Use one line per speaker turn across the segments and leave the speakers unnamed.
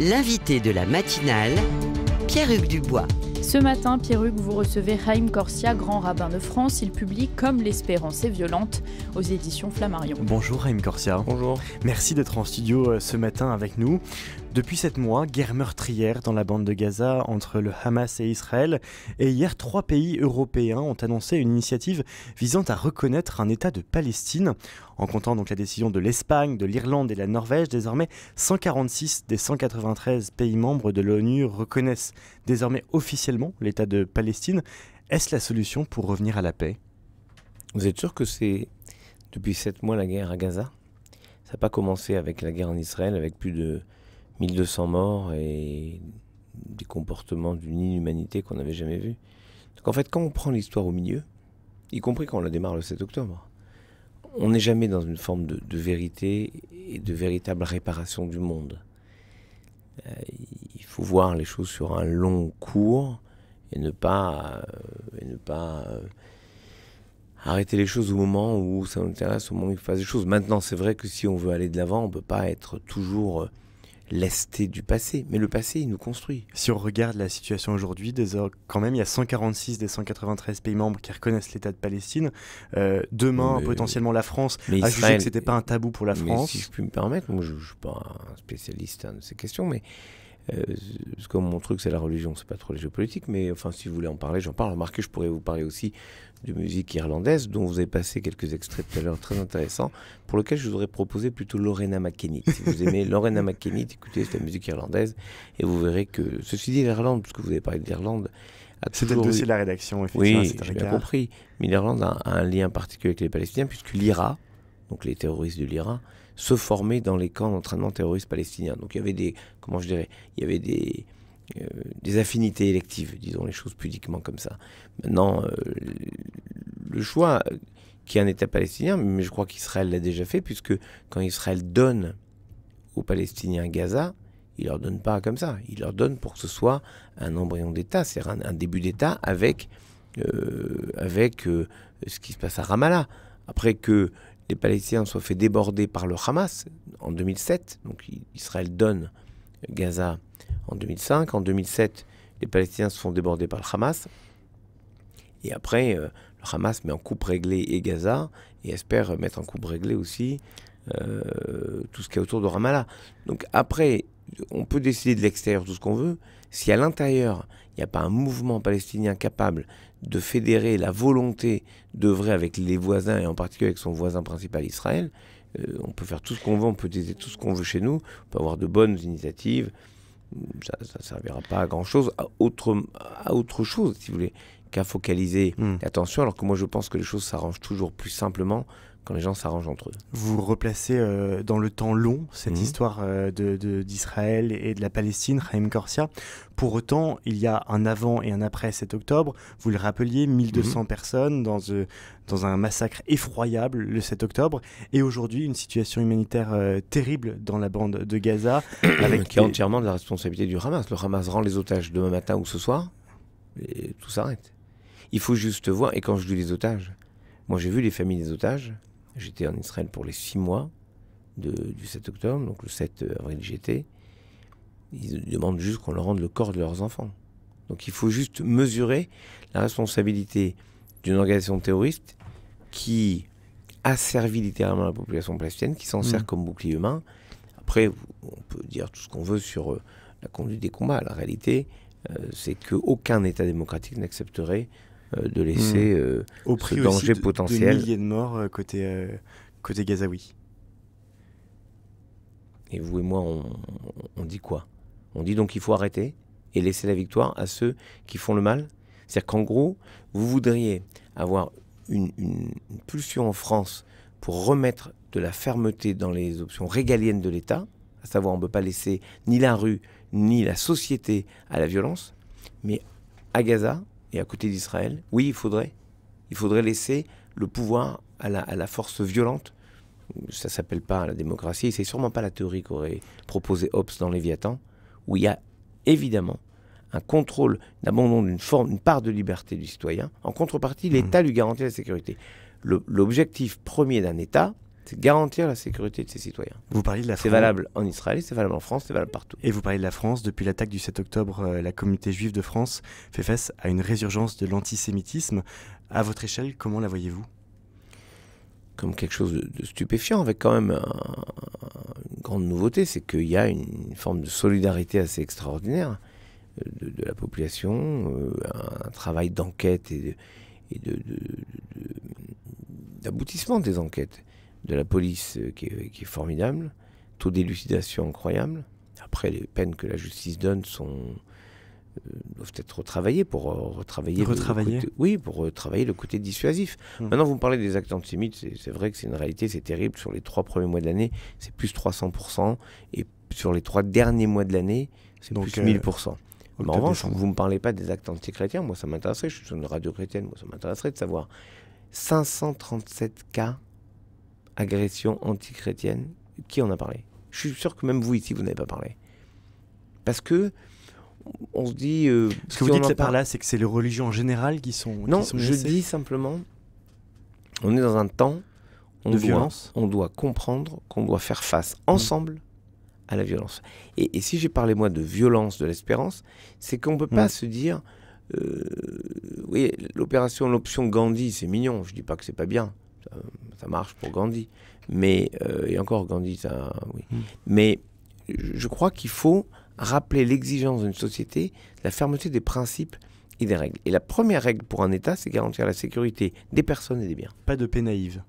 l'invité de la matinale, Pierre-Hugues Dubois. Ce matin, Pierre-Hugues, vous recevez Raïm Corsia, grand rabbin de France. Il publie Comme l'espérance est violente aux éditions Flammarion.
Bonjour Raïm Corsia. Bonjour. Merci d'être en studio euh, ce matin avec nous. Depuis sept mois, guerre meurtrière dans la bande de Gaza entre le Hamas et Israël, et hier, trois pays européens ont annoncé une initiative visant à reconnaître un État de Palestine. En comptant donc la décision de l'Espagne, de l'Irlande et de la Norvège, désormais 146 des 193 pays membres de l'ONU reconnaissent désormais officiellement l'État de Palestine.
Est-ce la solution pour revenir à la paix Vous êtes sûr que c'est depuis sept mois la guerre à Gaza Ça n'a pas commencé avec la guerre en Israël, avec plus de 1200 morts et des comportements d'une inhumanité qu'on n'avait jamais vu. Donc en fait, quand on prend l'histoire au milieu, y compris quand on la démarre le 7 octobre, on n'est jamais dans une forme de, vérité et de véritable réparation du monde. Euh, il faut voir les choses sur un long cours et ne pas, euh, ne pas euh, arrêter les choses au moment où ça nous intéresse, au moment où il faut faire des choses. Maintenant, c'est vrai que si on veut aller de l'avant, on ne peut pas être toujours lesté du passé. Mais le passé, il nous construit. Si on regarde la situation aujourd'hui, quand même, il y a 146 des
193 pays membres qui reconnaissent l'État de Palestine. Euh, demain, potentiellement, la France a jugé que c'était
pas un tabou pour la France. Si je puis me permettre, moi, je, ne suis pas un spécialiste hein, de ces questions, mais euh, comme mon truc, c'est la religion, c'est pas trop les géopolitiques, mais enfin, si vous voulez en parler, j'en parle. Remarquez, je pourrais vous parler aussi de musique irlandaise, dont vous avez passé quelques extraits tout à l'heure très intéressants, pour lequel je vous aurais proposé plutôt Lorena McKennitt. Si vous aimez Lorena McKennitt, écoutez, c'est la musique irlandaise, et vous verrez que, ceci dit, l'Irlande, puisque vous avez parlé d'Irlande, c'était le dossier de la rédaction, effectivement. Oui, j'ai bien compris. Mais l'Irlande a, un lien particulier avec les Palestiniens, puisque l'IRA, donc les terroristes de l'IRA, se former dans les camps d'entraînement terroriste palestiniens. Donc il y avait des, comment je dirais, il y avait des, euh, des affinités électives, disons les choses pudiquement comme ça. Maintenant, euh, le choix qui est un État palestinien, mais je crois qu'Israël l'a déjà fait, puisque quand Israël donne aux Palestiniens Gaza, il leur donne pas comme ça, il leur donne pour que ce soit un embryon d'État, c'est-à-dire un, début d'État avec, euh, avec ce qui se passe à Ramallah. Après que les Palestiniens soient fait déborder par le Hamas en 2007. Donc Israël donne Gaza en 2005. En 2007, les Palestiniens se font déborder par le Hamas. Et après, euh, le Hamas met en coupe réglée et Gaza et espère mettre en coupe réglée aussi euh, tout ce qui est autour de Ramallah. Donc après, on peut décider de l'extérieur tout ce qu'on veut. Si à l'intérieur, il n'y a pas un mouvement palestinien capable de fédérer la volonté d'œuvrer avec les voisins et en particulier avec son voisin principal Israël, euh, on peut faire tout ce qu'on veut, on peut tester tout ce qu'on veut chez nous, on peut avoir de bonnes initiatives, ça ne servira pas à grand-chose, à autre, à autre chose, si vous voulez, qu'à focaliser l'attention, hmm. alors que moi je pense que les choses s'arrangent toujours plus simplement quand les gens s'arrangent entre eux.
Vous replacez euh, dans le temps long cette mhm. histoire euh, d'Israël et de la Palestine, Chaim Corsia. Pour autant, il y a un avant et un après 7 octobre. Vous le rappeliez, 1200 mhm. personnes dans, euh, dans un massacre effroyable le 7 octobre. Et aujourd'hui, une situation humanitaire terrible dans la bande de Gaza. avec Qui entièrement de la
responsabilité du Hamas. Le Hamas rend les otages demain matin ou ce soir. Et tout s'arrête. Il faut juste voir, et quand je dis les otages, moi j'ai vu les familles des otages, J'étais en Israël pour les six mois du 7 octobre, donc le 7 avril j'étais. Ils demandent juste qu'on leur rende le corps de leurs enfants. Donc il faut juste mesurer la responsabilité d'une organisation terroriste qui a servi littéralement la population palestinienne, qui s'en mm. sert comme bouclier humain. Après, on peut dire tout ce qu'on veut sur euh, la conduite des combats. La réalité, euh, c'est qu'aucun État démocratique n'accepterait euh, de laisser mm. euh, Au prix danger potentiel. De milliers de morts
euh, côté, côté
Gazaoui. Et vous et moi, on, on dit quoi On dit donc qu'il faut arrêter et laisser la victoire à ceux qui font le mal C'est-à-dire qu'en gros, vous voudriez avoir une, une, une, pulsion en France pour remettre de la fermeté dans les options régaliennes de l'État, à savoir on ne peut pas laisser ni la rue, ni la société à la violence, mais à Gaza, et à côté d'Israël. Oui, il faudrait. Il faudrait laisser le pouvoir à la, force violente. Ça s'appelle pas la démocratie. C'est sûrement pas la théorie qu'aurait proposée Hobbes dans Léviathan, où il y a évidemment un contrôle, d'abandon d'une forme, une part de liberté du citoyen. En contrepartie, hmm. l'État lui garantit la sécurité. L'objectif premier d'un État, c'est garantir la sécurité de ses citoyens. Vous parlez de la C'est valable en Israël, c'est valable en France, c'est valable partout. Et vous parlez de
la France. Depuis l'attaque du 7 octobre, euh, la communauté juive de France fait face à une résurgence de
l'antisémitisme. À votre échelle, comment la voyez-vous comme quelque chose de, stupéfiant, avec quand même une grande nouveauté, c'est qu'il y a une forme de solidarité assez extraordinaire euh, de, la population, euh, un, travail d'enquête et, de, de, d'aboutissement des enquêtes de la police euh, qui est, formidable, taux d'élucidation incroyable. Après, les peines que la justice donne sont, euh, doivent être retravaillées pour euh, retravailler. Le côté, oui, pour retravailler le côté dissuasif. Hum. Maintenant, vous me parlez des actes antisémites, c'est vrai que c'est une réalité, c'est terrible. Sur les trois premiers mois de l'année, c'est plus 300%, et sur les trois derniers mois de l'année, c'est plus 1000%. en revanche, vous ne me parlez pas des actes antichrétiens, moi ça m'intéresserait, je suis sur une radio chrétienne, moi ça m'intéresserait de savoir. 537 cas agression antichrétienne, qui en a parlé Je suis sûr que même vous ici, vous n'avez pas parlé. Parce que on se dit. Euh, Ce que vous dites par là, c'est que c'est les religions en général qui sont. Non, je dis simplement, on est dans un temps de violence. On doit comprendre qu'on doit faire face mm. ensemble à la violence. Et, si j'ai parlé moi de violence de l'espérance, c'est qu'on peut pas mm. se dire. Euh, oui, l'opération, l'option Gandhi, c'est mignon. Je dis pas que c'est pas bien ça marche pour Gandhi. Mais, euh, et encore Gandhi, ça. Hmm. Mais je crois qu'il faut rappeler l'exigence d'une société, la fermeté des principes et des règles. Et la première règle pour un État, c'est garantir la sécurité des personnes et des biens. Pas de paix naïve.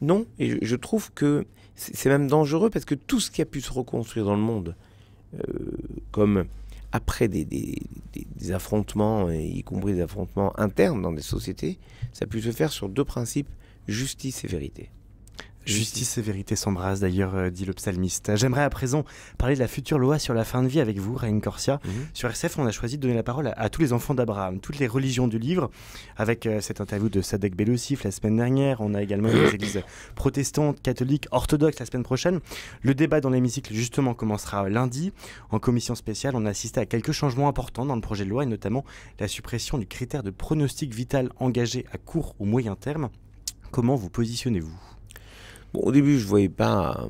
Non, et je, trouve que c'est même dangereux parce que tout ce qui a pu se reconstruire dans le monde, euh, comme après des, des affrontements, y compris des affrontements internes dans des sociétés, ça a pu se faire sur deux principes justice et vérité.
Justice et vérité s'embrassent d'ailleurs, euh, dit le psalmiste. J'aimerais à présent parler de la future loi sur la fin de vie avec vous, Rain Corsia. Mhm. Sur RCF, on a choisi de donner la parole à, tous les enfants d'Abraham, toutes les religions du livre, avec cet euh, cette interview de Sadek Beloussif la semaine dernière. On a également les églises protestantes, catholiques, orthodoxes la semaine prochaine. Le débat dans l'hémicycle, justement, commencera lundi. En commission spéciale, on a assisté à quelques changements importants dans le projet de loi, et notamment la suppression du critère de pronostic vital engagé à court ou moyen terme. Comment vous positionnez-vous
Au début, je ne voyais pas. Euh,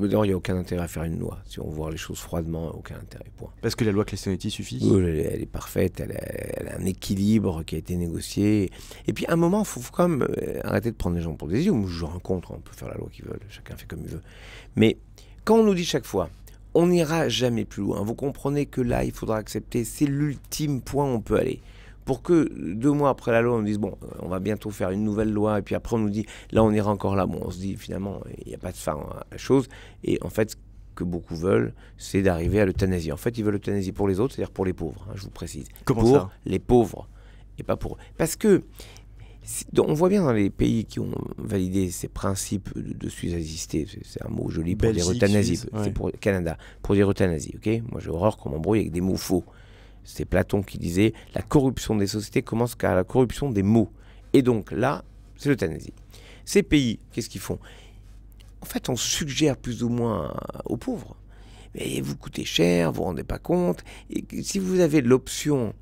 d'abord, il n'y a aucun intérêt à faire une loi. Si on voit les choses froidement, aucun intérêt, point. Parce que la loi Classonetti suffit elle, est parfaite, elle a, un équilibre qui a été négocié. Et puis, à un moment, il faut, quand même euh, arrêter de prendre les gens pour des idiots. Je rencontre, on peut faire la loi qu'ils veulent, chacun fait comme il veut. Mais quand on nous dit chaque fois, on n'ira jamais plus loin, vous comprenez que là, il faudra accepter, c'est l'ultime point où on peut aller pour que deux mois après la loi, on dise, bon, euh, on va bientôt faire une nouvelle loi, et puis après on nous dit, là on ira encore là. Bon, on se dit, finalement, il n'y a pas de fin à la chose. Et en fait, ce que beaucoup veulent, c'est d'arriver à l'euthanasie. En fait, ils veulent l'euthanasie pour les autres, c'est-à-dire pour les pauvres, hein, je vous précise. Comment pour les pauvres, et pas pour eux. Parce que, on voit bien dans les pays qui ont validé ces principes de, de c'est un mot joli pour dire euthanasie, c'est pour le Canada, pour dire euthanasie, ok Moi j'ai horreur qu'on m'embrouille avec des mots faux. C'est Platon qui disait la corruption des sociétés commence par la corruption des mots. Et donc là, c'est l'euthanasie. Ces pays, qu'est-ce qu'ils font En fait, on suggère plus ou moins aux pauvres. Mais vous coûtez cher, vous ne vous rendez pas compte. Et si vous avez l'option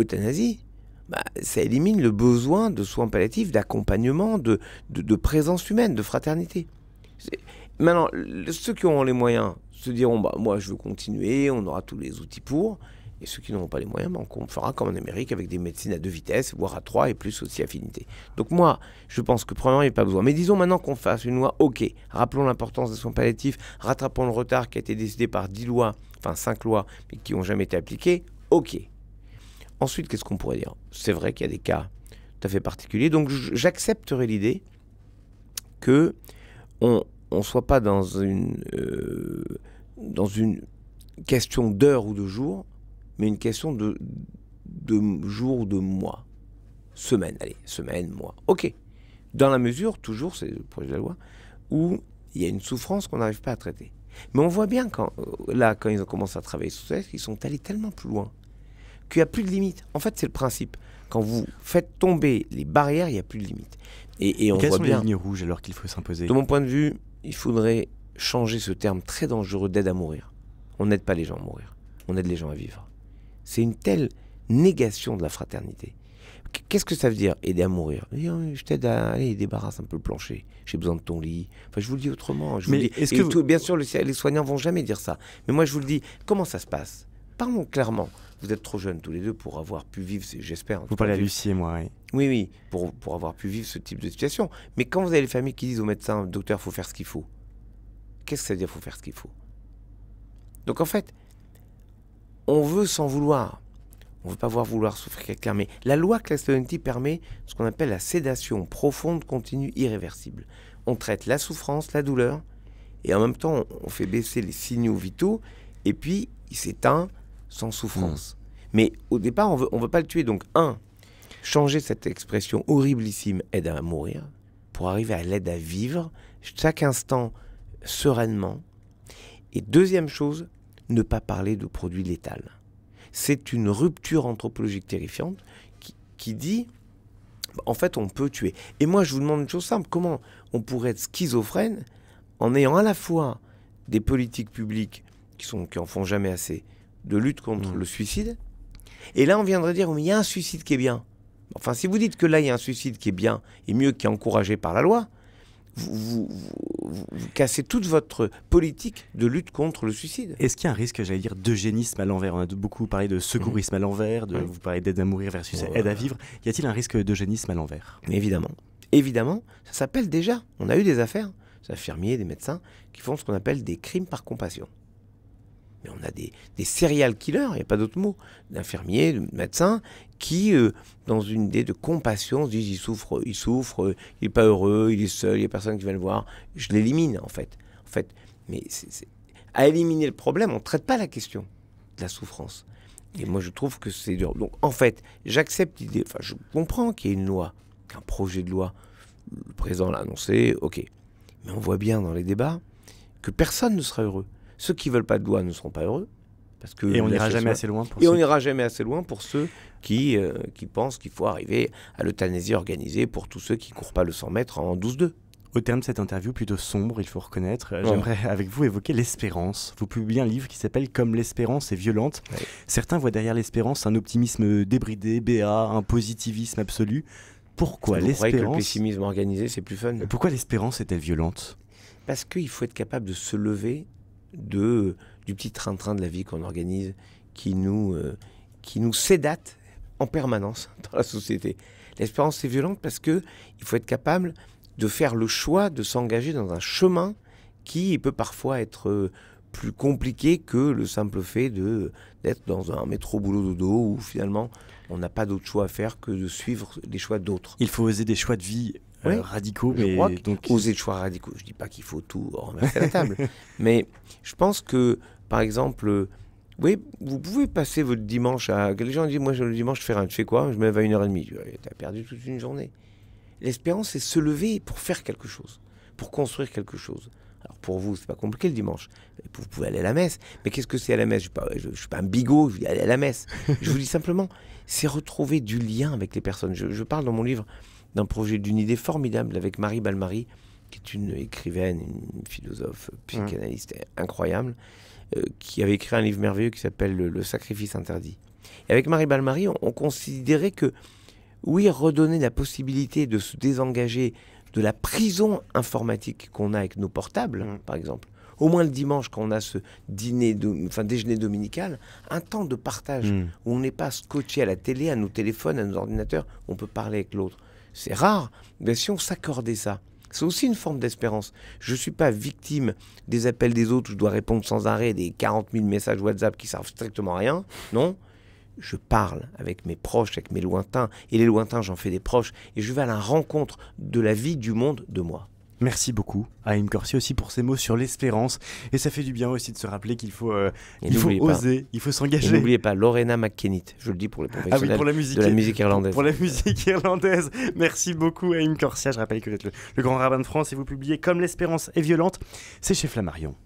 euthanasie, bah, ça élimine le besoin de soins palliatifs, d'accompagnement, de, présence humaine, de fraternité. Maintenant, ceux qui auront les moyens se diront bah, Moi, je veux continuer, on aura tous les outils pour. Et ceux qui n'ont pas les moyens, ben, on fera comme en Amérique avec des médecines à deux vitesses, voire à trois et plus aussi affinité. Donc moi, je pense que premièrement, il n'y a pas besoin. Mais disons maintenant qu'on fasse une loi, ok, rappelons l'importance des soins palliatifs, rattrapons le retard qui a été décidé par dix lois, enfin cinq lois, mais qui n'ont jamais été appliquées, ok. Ensuite, qu'est-ce qu'on pourrait dire C'est vrai qu'il y a des cas tout à fait particuliers, donc j'accepterai l'idée que on ne soit pas dans une, euh, dans une question d'heure ou de jours, mais une question de, de jours, de mois, semaine, allez, semaine, mois. Ok. Dans la mesure, toujours, c'est le projet de la loi, où il y a une souffrance qu'on n'arrive pas à traiter. Mais on voit bien, quand, euh, là, quand ils ont commencé à travailler sur ça ils sont allés tellement plus loin qu'il n'y a plus de limite. En fait, c'est le principe. Quand vous faites tomber les barrières, il n'y a plus de limite. Et, on voit sont bien, alors qu'il
faut s'imposer De mon
point de vue, il faudrait changer ce terme très dangereux d'aide à mourir. On n'aide pas les gens à mourir, on aide les gens à vivre. C'est une telle négation de la fraternité. Qu'est-ce que ça veut dire aider à mourir eh, eh, Je t'aide à aller débarrasse un peu le plancher. J'ai besoin de ton lit. Enfin, je vous le dis autrement. Hein, je mais bien sûr les soignants vont jamais dire ça. Mais moi, je vous le dis. Comment ça se passe Parlons clairement. Vous êtes trop jeunes tous les deux pour avoir pu vivre, j'espère. Vous parlez à Lucie et moi, oui. Oui, oui, pour, avoir pu vivre ce type de situation. Mais quand vous avez les familles qui disent au médecin, docteur, faut faire ce qu'il faut, qu'est-ce que ça veut dire, faut faire ce qu'il faut Donc en fait, on veut s'en vouloir. On ne veut pas voir vouloir souffrir quelqu'un, mais la loi Clastonetti permet ce qu'on appelle la sédation profonde, continue, irréversible. On traite la souffrance, la douleur, et en même temps, on fait baisser les signaux vitaux, et puis il s'éteint sans souffrance. Mmh. Mais au départ, on veut, ne veut pas le tuer. Donc, un, changer cette expression horriblissime aide à mourir, pour arriver à l'aide à vivre chaque instant sereinement. Et deuxième chose, ne pas parler de produits létals. C'est une rupture anthropologique terrifiante qui, dit, en fait, on peut tuer. Et moi, je vous demande une chose simple, comment on pourrait être schizophrène en ayant à la fois des politiques publiques qui, sont, qui en font jamais assez de lutte contre mmh. le suicide, et là, on viendrait dire, il y a un suicide qui est bien. Enfin, si vous dites que là, il y a un suicide qui est bien et mieux qui est encouragé par la loi, vous, cassez toute votre politique de lutte contre le suicide. Est-ce qu'il y a un
risque, j'allais dire, d'eugénisme à l'envers On a beaucoup parlé de secourisme mhm. à l'envers, de, vous parlez d'aide à mourir versus aide à
vivre. Y a-t-il un risque d'eugénisme à l'envers Évidemment. Évidemment, ça s'appelle déjà. On a eu des affaires, des infirmiers, des médecins, qui font ce qu'on appelle des crimes par compassion mais on a des, des serial killers, il n'y a pas d'autre mot, d'infirmiers, de médecins, qui, euh, dans une idée de compassion, se disent il souffre, il souffre, il n'est pas heureux, il est seul, il n'y a personne qui va le voir. Je l'élimine, en fait. En fait, mais à éliminer le problème, on ne traite pas la question de la souffrance. Et moi, je trouve que c'est dur. Donc, en fait, j'accepte l'idée, enfin, je comprends qu'il y ait une loi, qu'un projet de loi, le président l'a annoncé, ok. Mais on voit bien dans les débats que personne ne sera heureux. Ceux qui veulent pas de loi ne seront pas heureux. Parce que et on n'ira jamais assez loin. Pour et ceux... on n'ira jamais assez loin pour ceux qui, euh, qui pensent qu'il faut arriver à l'euthanasie organisée pour tous ceux qui ne courent pas le 100 mètres en 12-2. Au terme
de cette interview plutôt sombre, il faut reconnaître, euh, j'aimerais avec vous évoquer l'espérance. Vous publiez un livre qui s'appelle Comme l'espérance est violente. Certains voient derrière l'espérance un optimisme débridé, béat, un
positivisme absolu. Pourquoi l'espérance le pessimisme organisé, c'est plus fun. Pourquoi l'espérance est-elle violente Parce qu'il faut être capable de se lever de, du petit train-train de la vie qu'on organise qui nous, euh, qui nous sédate en permanence dans la société. L'espérance est violente parce qu'il faut être capable de faire le choix de s'engager dans un chemin qui peut parfois être euh, plus compliqué que le simple fait de d'être dans un métro boulot dodo où finalement on n'a pas d'autre choix à faire que de suivre les choix d'autres. Il faut oser des choix de vie euh, radicaux. mais crois donc... oser choix radicaux. Je dis pas qu'il faut tout remettre à la table, mais je pense que, par exemple, euh, oui, vous pouvez passer votre dimanche à. Les gens disent, moi, le dimanche, je fais Je fais quoi Je me lève à 1h30. Tu as perdu toute une journée. L'espérance, c'est se lever pour faire quelque chose, pour construire quelque chose. Alors pour vous, c'est pas compliqué le dimanche. Vous pouvez aller à la messe. Mais qu'est-ce que c'est à la messe Je ne suis pas un bigot, je dis aller à la messe. je vous dis simplement, c'est retrouver du lien avec les personnes. je parle dans mon livre d'un projet, d'une idée formidable avec Marie Balmary, qui est une écrivaine, une philosophe, psychanalyste incroyable, euh, qui avait écrit un livre merveilleux qui s'appelle le, sacrifice interdit. avec Marie Balmary, on, considérait que, oui, redonner la possibilité de se désengager de la prison informatique qu'on a avec nos portables, mm. par exemple, au moins le dimanche quand on a ce dîner, enfin déjeuner dominical, un temps de partage où mm. on n'est pas scotché à la télé, à nos téléphones, à nos ordinateurs, on peut parler avec l'autre c'est rare, mais si on s'accordait ça, c'est aussi une forme d'espérance. Je ne suis pas victime des appels des autres, où je dois répondre sans arrêt des 40 000 messages WhatsApp qui servent strictement à rien. Non, je parle avec mes proches, avec mes lointains, et les lointains, j'en fais des proches, et je vais à la rencontre de la vie du monde de moi. Merci
beaucoup à Im Corsi aussi pour ses mots sur l'espérance. Et ça fait du bien aussi de se rappeler qu'il faut, euh, il faut oser, il faut s'engager. N'oubliez
pas Lorena McKennitt, je le dis pour les ah la musique, la musique irlandaise. Pour la
musique irlandaise. Merci beaucoup à Im Corsia. Je rappelle que vous le, le grand rabbin de France et vous publiez Comme l'espérance est violente. C'est chez Flammarion.